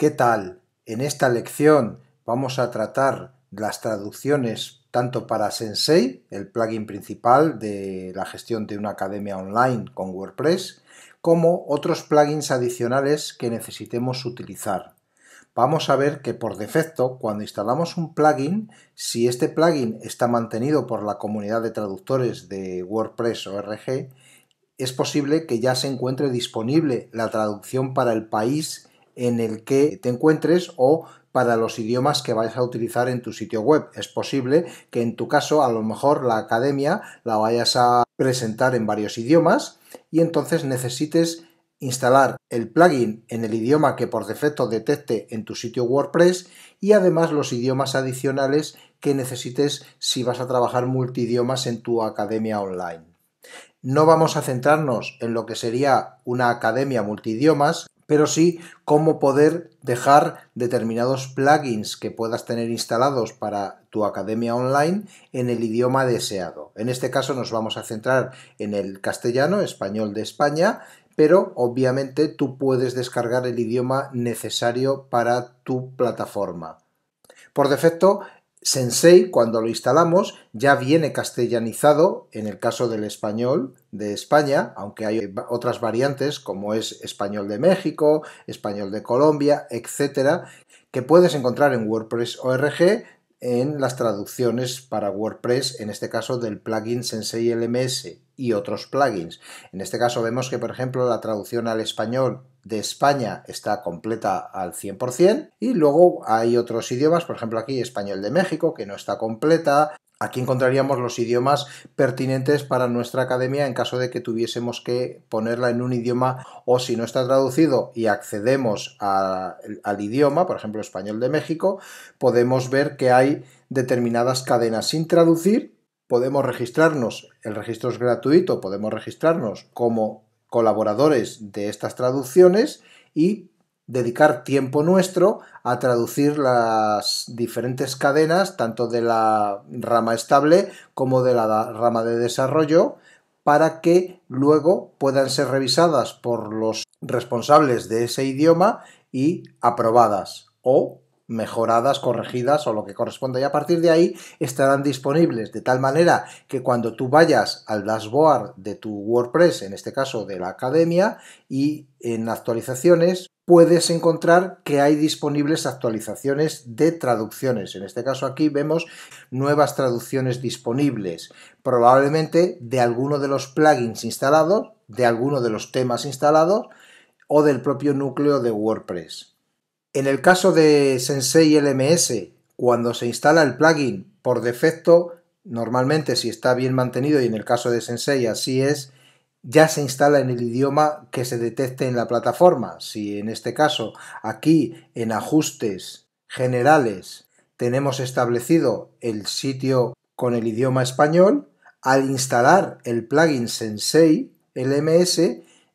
¿Qué tal? En esta lección vamos a tratar las traducciones tanto para Sensei, el plugin principal de la gestión de una academia online con WordPress, como otros plugins adicionales que necesitemos utilizar. Vamos a ver que por defecto, cuando instalamos un plugin, si este plugin está mantenido por la comunidad de traductores de WordPress RG, es posible que ya se encuentre disponible la traducción para el país en el que te encuentres o para los idiomas que vayas a utilizar en tu sitio web. Es posible que en tu caso a lo mejor la academia la vayas a presentar en varios idiomas y entonces necesites instalar el plugin en el idioma que por defecto detecte en tu sitio WordPress y además los idiomas adicionales que necesites si vas a trabajar multidiomas en tu academia online. No vamos a centrarnos en lo que sería una academia multidiomas, pero sí cómo poder dejar determinados plugins que puedas tener instalados para tu academia online en el idioma deseado. En este caso nos vamos a centrar en el castellano, español de España, pero obviamente tú puedes descargar el idioma necesario para tu plataforma. Por defecto, Sensei, cuando lo instalamos, ya viene castellanizado en el caso del español de España, aunque hay otras variantes como es español de México, español de Colombia, etcétera, que puedes encontrar en WordPress ORG en las traducciones para WordPress, en este caso del plugin Sensei LMS y otros plugins. En este caso vemos que, por ejemplo, la traducción al español de España está completa al 100% y luego hay otros idiomas, por ejemplo aquí español de México, que no está completa, Aquí encontraríamos los idiomas pertinentes para nuestra academia en caso de que tuviésemos que ponerla en un idioma o si no está traducido y accedemos al idioma, por ejemplo español de México, podemos ver que hay determinadas cadenas sin traducir, podemos registrarnos, el registro es gratuito, podemos registrarnos como colaboradores de estas traducciones y dedicar tiempo nuestro a traducir las diferentes cadenas, tanto de la rama estable como de la rama de desarrollo, para que luego puedan ser revisadas por los responsables de ese idioma y aprobadas o mejoradas, corregidas o lo que corresponda. Y a partir de ahí estarán disponibles de tal manera que cuando tú vayas al dashboard de tu WordPress, en este caso de la academia, y en actualizaciones, puedes encontrar que hay disponibles actualizaciones de traducciones. En este caso aquí vemos nuevas traducciones disponibles, probablemente de alguno de los plugins instalados, de alguno de los temas instalados o del propio núcleo de WordPress. En el caso de Sensei LMS, cuando se instala el plugin por defecto, normalmente si está bien mantenido y en el caso de Sensei así es, ya se instala en el idioma que se detecte en la plataforma. Si en este caso aquí en ajustes generales tenemos establecido el sitio con el idioma español, al instalar el plugin Sensei LMS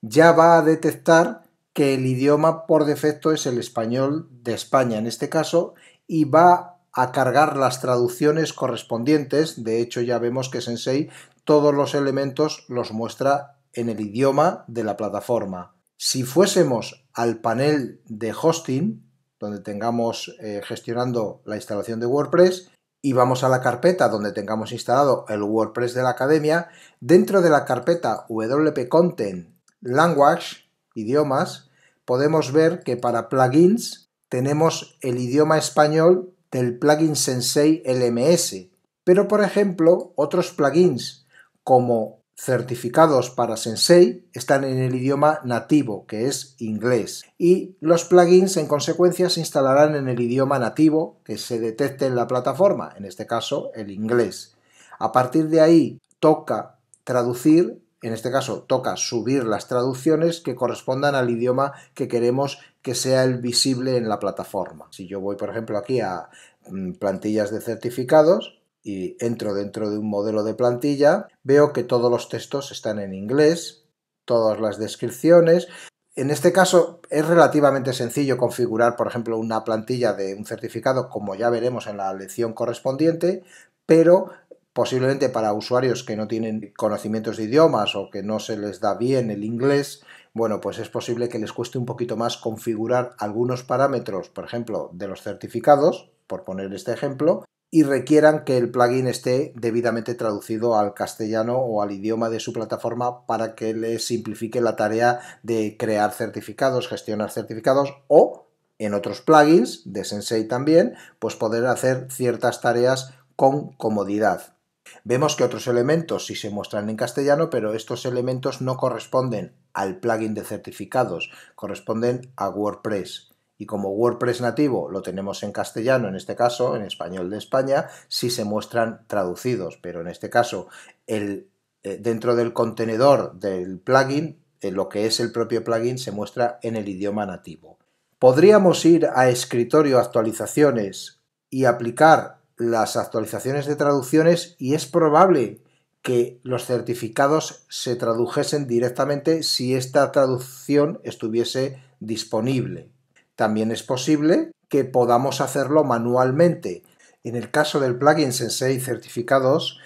ya va a detectar que el idioma por defecto es el español de España en este caso y va a cargar las traducciones correspondientes. De hecho, ya vemos que Sensei todos los elementos los muestra en el idioma de la plataforma. Si fuésemos al panel de hosting, donde tengamos eh, gestionando la instalación de WordPress, y vamos a la carpeta donde tengamos instalado el WordPress de la academia, dentro de la carpeta WP Content Language idiomas, podemos ver que para plugins tenemos el idioma español del plugin Sensei LMS, pero por ejemplo otros plugins como certificados para Sensei están en el idioma nativo, que es inglés, y los plugins en consecuencia se instalarán en el idioma nativo que se detecte en la plataforma, en este caso el inglés. A partir de ahí toca traducir en este caso toca subir las traducciones que correspondan al idioma que queremos que sea el visible en la plataforma. Si yo voy, por ejemplo, aquí a mm, plantillas de certificados y entro dentro de un modelo de plantilla, veo que todos los textos están en inglés, todas las descripciones, en este caso es relativamente sencillo configurar, por ejemplo, una plantilla de un certificado, como ya veremos en la lección correspondiente, pero posiblemente para usuarios que no tienen conocimientos de idiomas o que no se les da bien el inglés, bueno, pues es posible que les cueste un poquito más configurar algunos parámetros, por ejemplo, de los certificados, por poner este ejemplo, y requieran que el plugin esté debidamente traducido al castellano o al idioma de su plataforma para que les simplifique la tarea de crear certificados, gestionar certificados o en otros plugins de Sensei también, pues poder hacer ciertas tareas con comodidad. Vemos que otros elementos sí se muestran en castellano, pero estos elementos no corresponden al plugin de certificados, corresponden a WordPress. Y como WordPress nativo lo tenemos en castellano, en este caso, en español de España, sí se muestran traducidos, pero en este caso, el, eh, dentro del contenedor del plugin, lo que es el propio plugin se muestra en el idioma nativo. Podríamos ir a escritorio actualizaciones y aplicar las actualizaciones de traducciones y es probable que los certificados se tradujesen directamente si esta traducción estuviese disponible. También es posible que podamos hacerlo manualmente. En el caso del plugin Sensei Certificados,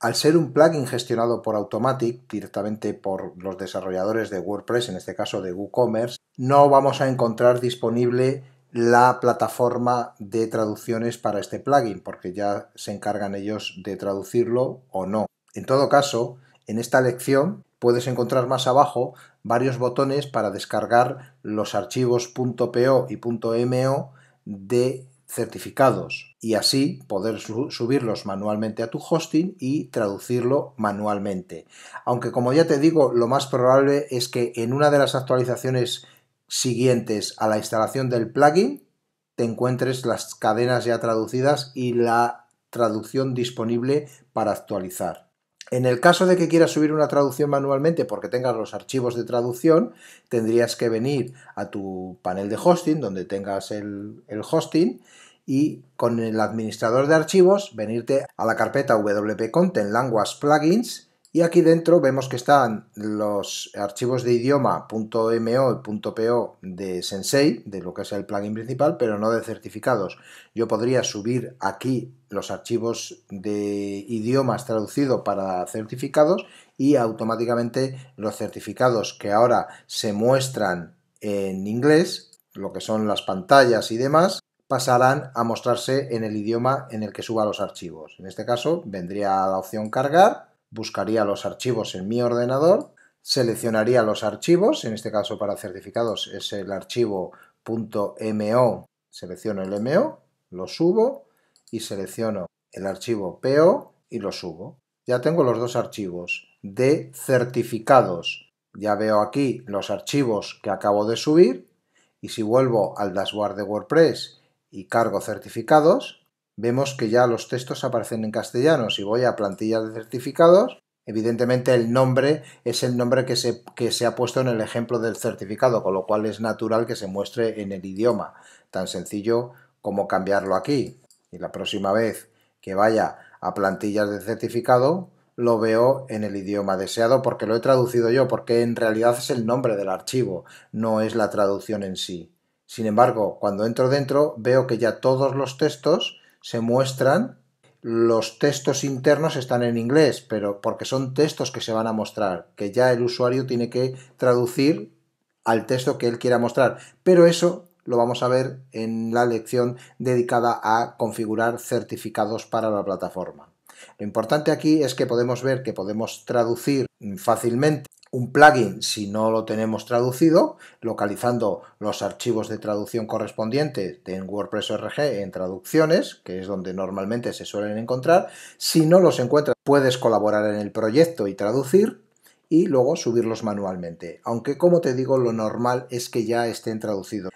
al ser un plugin gestionado por Automatic, directamente por los desarrolladores de WordPress, en este caso de WooCommerce, no vamos a encontrar disponible la plataforma de traducciones para este plugin, porque ya se encargan ellos de traducirlo o no. En todo caso, en esta lección puedes encontrar más abajo varios botones para descargar los archivos .po y .mo de certificados y así poder subirlos manualmente a tu hosting y traducirlo manualmente. Aunque como ya te digo, lo más probable es que en una de las actualizaciones siguientes a la instalación del plugin te encuentres las cadenas ya traducidas y la traducción disponible para actualizar. En el caso de que quieras subir una traducción manualmente porque tengas los archivos de traducción, tendrías que venir a tu panel de hosting donde tengas el, hosting y con el administrador de archivos venirte a la carpeta wp-content language plugins y aquí dentro vemos que están los archivos de idioma .mo .po de Sensei, de lo que es el plugin principal, pero no de certificados. Yo podría subir aquí los archivos de idiomas traducidos para certificados y automáticamente los certificados que ahora se muestran en inglés, lo que son las pantallas y demás, pasarán a mostrarse en el idioma en el que suba los archivos. En este caso vendría la opción cargar buscaría los archivos en mi ordenador, seleccionaría los archivos, en este caso para certificados es el archivo .mo, selecciono el MO, lo subo y selecciono el archivo PO y lo subo. Ya tengo los dos archivos de certificados. Ya veo aquí los archivos que acabo de subir y si vuelvo al dashboard de WordPress y cargo certificados, vemos que ya los textos aparecen en castellano. Si voy a plantillas de certificados, evidentemente el nombre es el nombre que se, que se ha puesto en el ejemplo del certificado, con lo cual es natural que se muestre en el idioma. Tan sencillo como cambiarlo aquí. Y la próxima vez que vaya a plantillas de certificado, lo veo en el idioma deseado porque lo he traducido yo, porque en realidad es el nombre del archivo, no es la traducción en sí. Sin embargo, cuando entro dentro, veo que ya todos los textos se muestran, los textos internos están en inglés, pero porque son textos que se van a mostrar, que ya el usuario tiene que traducir al texto que él quiera mostrar. Pero eso lo vamos a ver en la lección dedicada a configurar certificados para la plataforma. Lo importante aquí es que podemos ver que podemos traducir fácilmente un plugin si no lo tenemos traducido, localizando los archivos de traducción correspondientes en WordPress en traducciones, que es donde normalmente se suelen encontrar. Si no los encuentras, puedes colaborar en el proyecto y traducir y luego subirlos manualmente. Aunque como te digo, lo normal es que ya estén traducidos.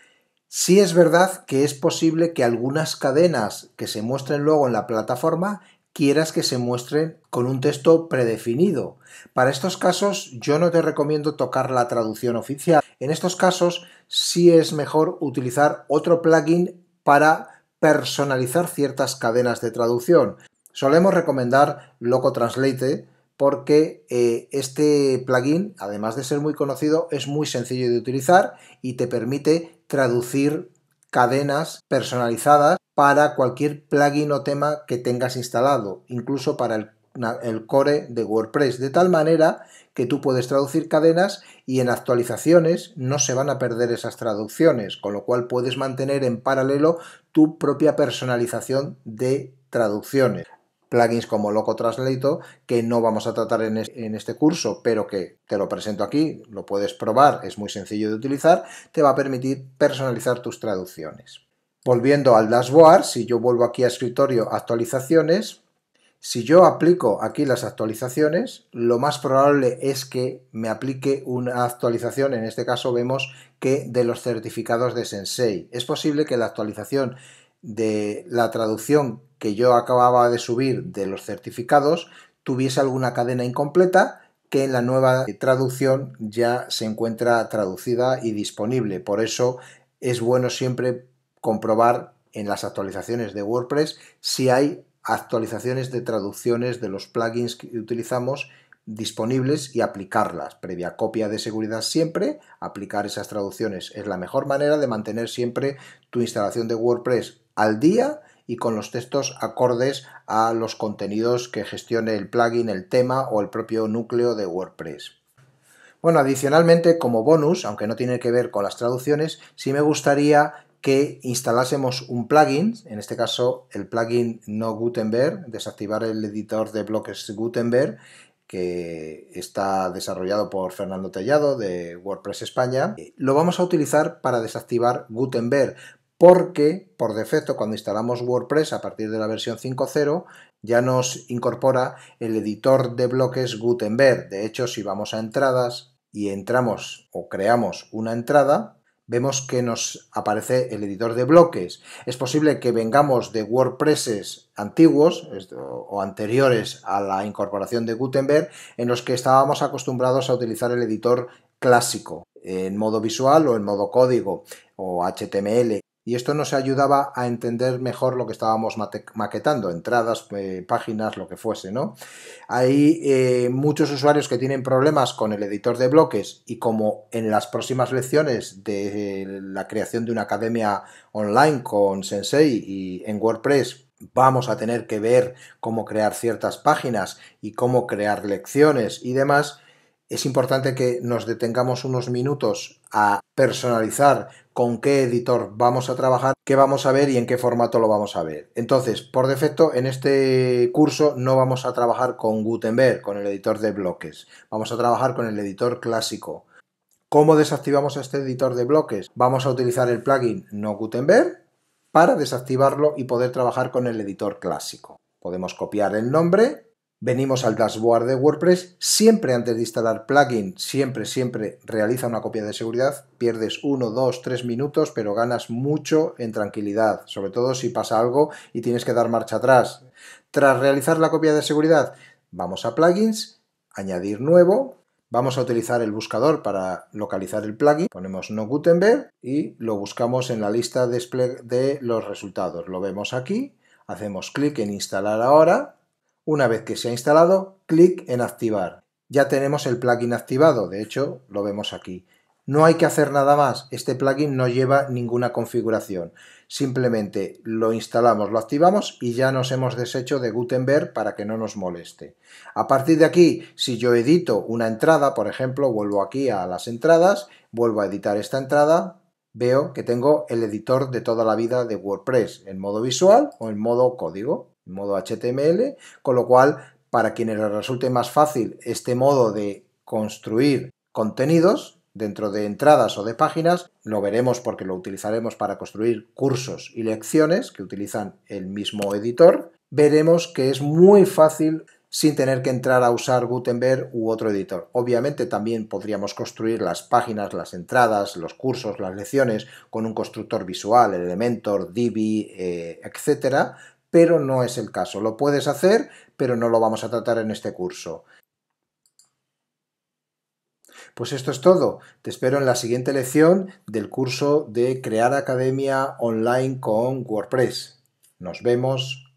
Sí es verdad que es posible que algunas cadenas que se muestren luego en la plataforma quieras que se muestre con un texto predefinido. Para estos casos yo no te recomiendo tocar la traducción oficial. En estos casos sí es mejor utilizar otro plugin para personalizar ciertas cadenas de traducción. Solemos recomendar Loco Translate porque eh, este plugin, además de ser muy conocido, es muy sencillo de utilizar y te permite traducir cadenas personalizadas para cualquier plugin o tema que tengas instalado, incluso para el, core de WordPress, de tal manera que tú puedes traducir cadenas y en actualizaciones no se van a perder esas traducciones, con lo cual puedes mantener en paralelo tu propia personalización de traducciones plugins como Loco Translator, que no vamos a tratar en, en este curso, pero que te lo presento aquí, lo puedes probar, es muy sencillo de utilizar, te va a permitir personalizar tus traducciones. Volviendo al dashboard, si yo vuelvo aquí a escritorio, actualizaciones, si yo aplico aquí las actualizaciones, lo más probable es que me aplique una actualización, en este caso vemos que de los certificados de Sensei. Es posible que la actualización de la traducción que yo acababa de subir de los certificados tuviese alguna cadena incompleta que en la nueva traducción ya se encuentra traducida y disponible. Por eso es bueno siempre comprobar en las actualizaciones de WordPress si hay actualizaciones de traducciones de los plugins que utilizamos disponibles y aplicarlas. Previa copia de seguridad siempre, aplicar esas traducciones es la mejor manera de mantener siempre tu instalación de WordPress al día y con los textos acordes a los contenidos que gestione el plugin, el tema o el propio núcleo de WordPress. Bueno, adicionalmente, como bonus, aunque no tiene que ver con las traducciones, sí me gustaría que instalásemos un plugin, en este caso el plugin no Gutenberg, desactivar el editor de bloques Gutenberg, que está desarrollado por Fernando Tellado de WordPress España. Lo vamos a utilizar para desactivar Gutenberg, porque por defecto cuando instalamos WordPress a partir de la versión 5.0 ya nos incorpora el editor de bloques Gutenberg. De hecho, si vamos a entradas y entramos o creamos una entrada, vemos que nos aparece el editor de bloques. Es posible que vengamos de WordPresses antiguos o anteriores a la incorporación de Gutenberg en los que estábamos acostumbrados a utilizar el editor clásico en modo visual o en modo código o HTML y esto nos ayudaba a entender mejor lo que estábamos maquetando, entradas, eh, páginas, lo que fuese, ¿no? Hay eh, muchos usuarios que tienen problemas con el editor de bloques y como en las próximas lecciones de eh, la creación de una academia online con Sensei y en WordPress vamos a tener que ver cómo crear ciertas páginas y cómo crear lecciones y demás, es importante que nos detengamos unos minutos a personalizar con qué editor vamos a trabajar, qué vamos a ver y en qué formato lo vamos a ver. Entonces, por defecto, en este curso no vamos a trabajar con Gutenberg, con el editor de bloques. Vamos a trabajar con el editor clásico. ¿Cómo desactivamos este editor de bloques? Vamos a utilizar el plugin no Gutenberg para desactivarlo y poder trabajar con el editor clásico. Podemos copiar el nombre Venimos al dashboard de WordPress. Siempre antes de instalar plugin, siempre, siempre realiza una copia de seguridad. Pierdes uno, dos, tres minutos, pero ganas mucho en tranquilidad, sobre todo si pasa algo y tienes que dar marcha atrás. Tras realizar la copia de seguridad, vamos a plugins, añadir nuevo, Vamos a utilizar el buscador para localizar el plugin. Ponemos no Gutenberg y lo buscamos en la lista de los resultados. Lo vemos aquí. Hacemos clic en instalar ahora. Una vez que se ha instalado, clic en activar. Ya tenemos el plugin activado, de hecho lo vemos aquí. No hay que hacer nada más, este plugin no lleva ninguna configuración. Simplemente lo instalamos, lo activamos y ya nos hemos deshecho de Gutenberg para que no nos moleste. A partir de aquí, si yo edito una entrada, por ejemplo, vuelvo aquí a las entradas, vuelvo a editar esta entrada, veo que tengo el editor de toda la vida de WordPress en modo visual o en modo código modo HTML, con lo cual para quienes les resulte más fácil este modo de construir contenidos dentro de entradas o de páginas, lo veremos porque lo utilizaremos para construir cursos y lecciones que utilizan el mismo editor, veremos que es muy fácil sin tener que entrar a usar Gutenberg u otro editor. Obviamente también podríamos construir las páginas, las entradas, los cursos, las lecciones con un constructor visual, Elementor, Divi, eh, etcétera, pero no es el caso. Lo puedes hacer, pero no lo vamos a tratar en este curso. Pues esto es todo. Te espero en la siguiente lección del curso de Crear Academia Online con WordPress. Nos vemos.